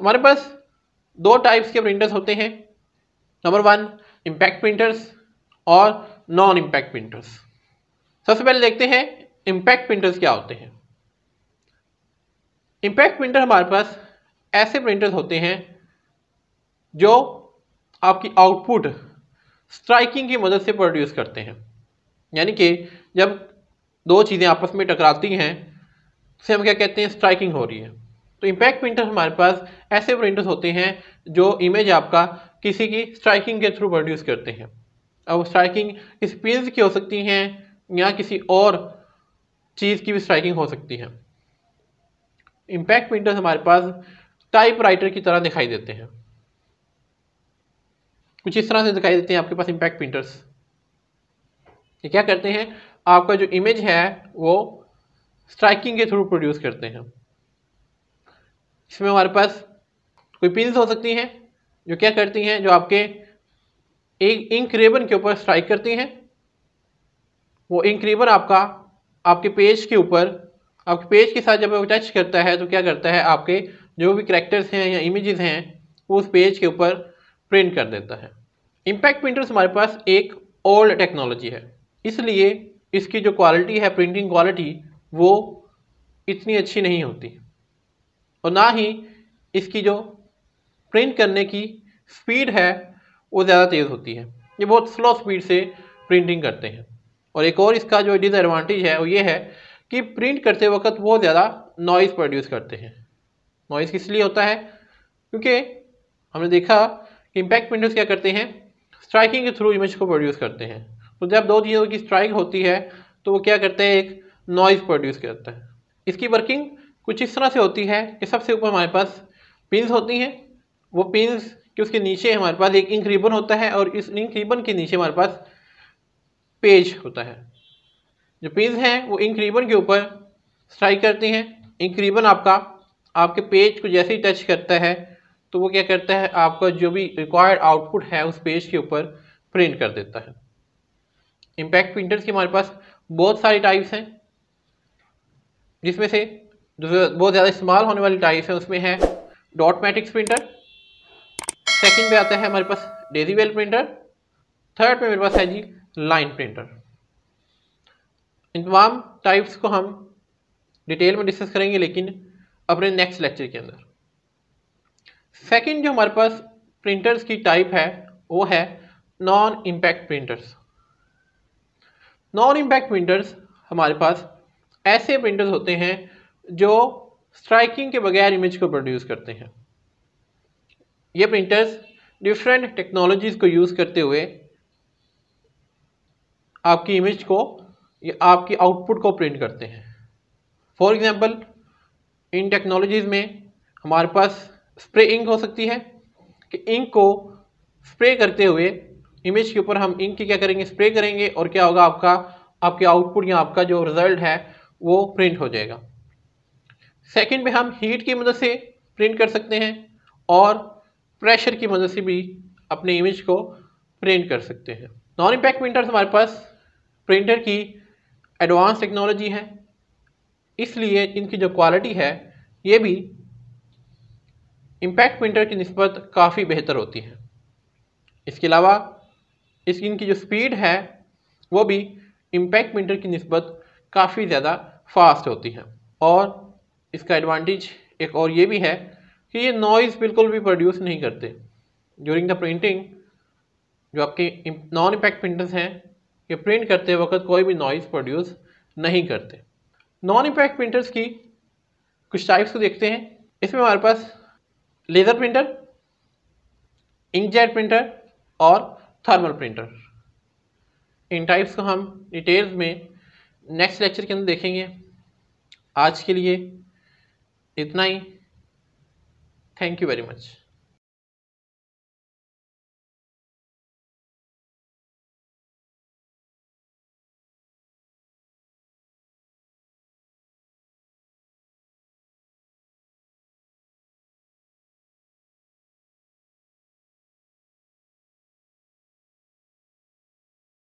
हमारे पास दो टाइप्स के प्रिंटर्स होते हैं नंबर वन इम्पैक्ट प्रिंटर्स और नॉन इम्पैक्ट प्रिंटर्स सबसे पहले देखते हैं इम्पैक्ट प्रिंटर्स क्या होते हैं इम्पैक्ट प्रिंटर हमारे पास ऐसे प्रिंटर्स होते हैं जो आपकी आउटपुट स्ट्राइकिंग की मदद से प्रोड्यूस करते हैं यानी कि जब दो चीज़ें आपस में टकराती हैं उसे हम क्या कहते हैं स्ट्राइकिंग हो रही है तो इम्पैक्ट प्रिंटर हमारे पास ऐसे प्रिंटर्स होते हैं जो इमेज आपका किसी की स्ट्राइकिंग के थ्रू प्रोड्यूस करते हैं अब स्ट्राइकिंग इस पिंस की हो सकती हैं या किसी और चीज़ की भी स्ट्राइकिंग हो सकती है इम्पैक्ट प्रिंटर्स हमारे पास टाइपराइटर की तरह दिखाई देते हैं कुछ इस तरह से दिखाई देते हैं आपके पास इम्पैक्ट प्रिंटर्स ये क्या करते हैं आपका जो इमेज है वो स्ट्राइकिंग के थ्रू प्रोड्यूस करते हैं इसमें हमारे पास कोई पिंस हो सकती हैं जो क्या करती हैं जो आपके एक इंक रेबन के ऊपर स्ट्राइक करती हैं वो इंक रेबन आपका आपके पेज के ऊपर आपके पेज के साथ जब वो टच करता है तो क्या करता है आपके जो भी करेक्टर्स हैं या इमेजेस हैं वो उस पेज के ऊपर प्रिंट कर देता है इम्पैक्ट प्रिंटर्स हमारे पास एक ओल्ड टेक्नोलॉजी है इसलिए इसकी जो क्वालिटी है प्रिंटिंग क्वालिटी वो इतनी अच्छी नहीं होती और ना ही इसकी जो प्रिंट करने की स्पीड है वो ज़्यादा तेज़ होती है ये बहुत स्लो स्पीड से प्रिंटिंग करते हैं और एक और इसका जो डिसएडवांटेज है वो ये है कि प्रिंट करते वक्त बहुत ज़्यादा नॉइज़ प्रोड्यूस करते हैं नॉइज़ किस लिए होता है क्योंकि हमने देखा कि इम्पैक्ट प्रिंटर्स क्या करते हैं स्ट्राइकिंग के थ्रू इमेज को प्रोड्यूस करते हैं तो जब दो चीज़ों की स्ट्राइक होती है तो वो क्या करते हैं एक नॉइज़ प्रोड्यूस करता है इसकी वर्किंग कुछ इस तरह से होती है कि सबसे ऊपर हमारे पास पिंस होती हैं वो पिंस कि उसके नीचे हमारे पास एक इंक रिबन होता है और इस इंक रिबन के नीचे हमारे पास पेज होता है जो पिंस हैं वो इंक रिबन के ऊपर स्ट्राइक करती हैं इंक रिबन आपका आपके पेज को जैसे ही टच करता है तो वो क्या करता है आपका जो भी रिक्वायर्ड आउटपुट है उस पेज के ऊपर प्रिंट कर देता है इम्पैक्ट प्रिंटर्स के हमारे पास बहुत सारी टाइप्स हैं जिसमें से जो बहुत ज़्यादा इस्तेमाल होने वाली टाइप्स हैं उसमें है डॉट मैट्रिक्स प्रिंटर सेकंड पे आता है हमारे पास डेजी वेल प्रिंटर थर्ड पे मेरे पास है जी लाइन प्रिंटर इन तमाम टाइप्स को हम डिटेल में डिस्कस करेंगे लेकिन अपने नेक्स्ट लेक्चर के अंदर सेकंड जो हमारे पास प्रिंटर्स की टाइप है वो है non impact printers non impact printers हमारे पास ऐसे प्रिंटर्स होते हैं जो स्ट्राइकिंग के बगैर इमेज को प्रोड्यूस करते हैं ये प्रिंटर्स डिफरेंट टेक्नोलॉजीज़ को यूज़ करते हुए आपकी इमेज को या आपकी आउटपुट को प्रिंट करते हैं फॉर एग्ज़ाम्पल इन टेक्नोलॉजीज़ में हमारे पास स्प्रे इंक हो सकती है कि इंक को स्प्रे करते हुए इमेज के ऊपर हम इंक की क्या करेंगे स्प्रे करेंगे और क्या होगा आपका आपके आउटपुट या आपका जो रिज़ल्ट है वो प्रिंट हो जाएगा सेकंड में हम हीट की मदद से प्रिंट कर सकते हैं और प्रेशर की मदद से भी अपने इमेज को प्रिंट कर सकते हैं नॉन इम्पैक्ट प्रिंटर्स हमारे पास प्रिंटर की एडवांस टेक्नोलॉजी है इसलिए इनकी जो क्वालिटी है ये भी इम्पैक्ट प्रिंटर की नस्बत काफ़ी बेहतर होती है इसके अलावा इस इनकी जो स्पीड है वो भी इम्पैक्ट प्रिंटर की नस्बत काफ़ी ज़्यादा फास्ट होती है और इसका एडवांटेज एक और ये भी है कि ये नॉइज़ बिल्कुल भी प्रोड्यूस नहीं करते ड्यूरिंग द प्रिंटिंग जो आपके नॉन इम्पैक्ट प्रिंटर्स हैं ये प्रिंट करते वक्त कोई भी नॉइज़ प्रोड्यूस नहीं करते नॉन इम्पैक्ट प्रिंटर्स की कुछ टाइप्स को देखते हैं इसमें हमारे पास लेज़र प्रिंटर इंकजेट प्रिंटर और थर्मल प्रिंटर इन टाइप्स को हम डिटेल्स में नेक्स्ट लेक्चर के अंदर देखेंगे आज के लिए इतना ही थैंक यू वेरी मच